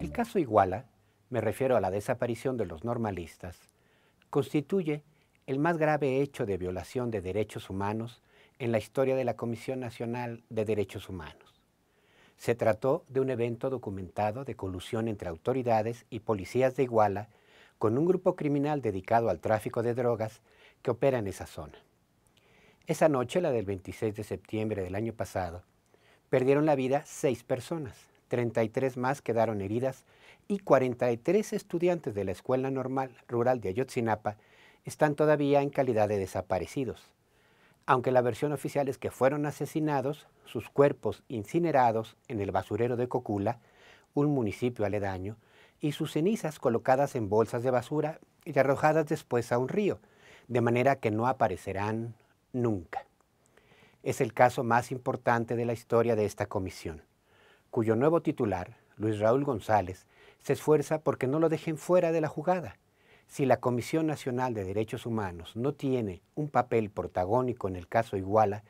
El caso Iguala, me refiero a la desaparición de los normalistas, constituye el más grave hecho de violación de derechos humanos en la historia de la Comisión Nacional de Derechos Humanos. Se trató de un evento documentado de colusión entre autoridades y policías de Iguala con un grupo criminal dedicado al tráfico de drogas que opera en esa zona. Esa noche, la del 26 de septiembre del año pasado, perdieron la vida seis personas, 33 más quedaron heridas y 43 estudiantes de la Escuela Normal Rural de Ayotzinapa están todavía en calidad de desaparecidos. Aunque la versión oficial es que fueron asesinados, sus cuerpos incinerados en el basurero de Cocula, un municipio aledaño, y sus cenizas colocadas en bolsas de basura y arrojadas después a un río, de manera que no aparecerán, nunca. Es el caso más importante de la historia de esta comisión, cuyo nuevo titular, Luis Raúl González, se esfuerza porque no lo dejen fuera de la jugada. Si la Comisión Nacional de Derechos Humanos no tiene un papel protagónico en el caso Iguala,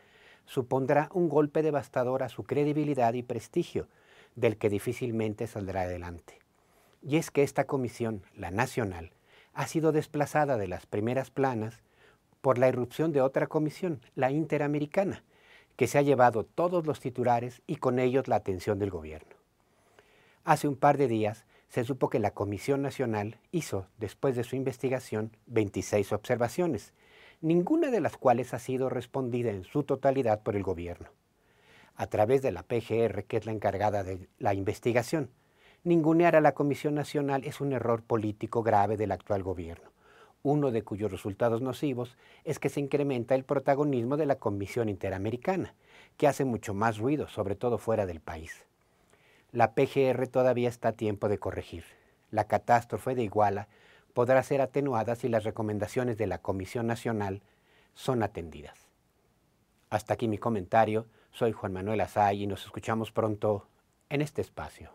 supondrá un golpe devastador a su credibilidad y prestigio, del que difícilmente saldrá adelante. Y es que esta comisión, la nacional, ha sido desplazada de las primeras planas por la irrupción de otra comisión, la interamericana, que se ha llevado todos los titulares y con ellos la atención del gobierno. Hace un par de días se supo que la Comisión Nacional hizo, después de su investigación, 26 observaciones, ninguna de las cuales ha sido respondida en su totalidad por el gobierno. A través de la PGR, que es la encargada de la investigación, ningunear a la Comisión Nacional es un error político grave del actual gobierno uno de cuyos resultados nocivos es que se incrementa el protagonismo de la Comisión Interamericana, que hace mucho más ruido, sobre todo fuera del país. La PGR todavía está a tiempo de corregir. La catástrofe de Iguala podrá ser atenuada si las recomendaciones de la Comisión Nacional son atendidas. Hasta aquí mi comentario. Soy Juan Manuel Asay y nos escuchamos pronto en este espacio.